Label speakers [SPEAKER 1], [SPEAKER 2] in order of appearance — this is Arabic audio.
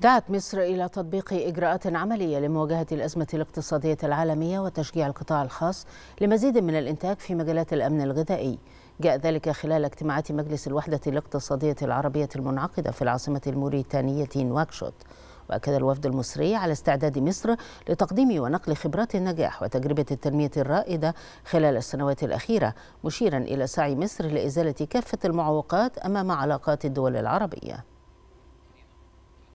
[SPEAKER 1] دعت مصر إلى تطبيق إجراءات عملية لمواجهة الأزمة الاقتصادية العالمية وتشجيع القطاع الخاص لمزيد من الإنتاج في مجالات الأمن الغذائي جاء ذلك خلال اجتماعات مجلس الوحدة الاقتصادية العربية المنعقدة في العاصمة الموريتانية نواكشوط وأكد الوفد المصري على استعداد مصر لتقديم ونقل خبرات النجاح وتجربة التنمية الرائدة خلال السنوات الأخيرة مشيرا إلى سعي مصر لإزالة كافة المعوقات أمام علاقات الدول العربية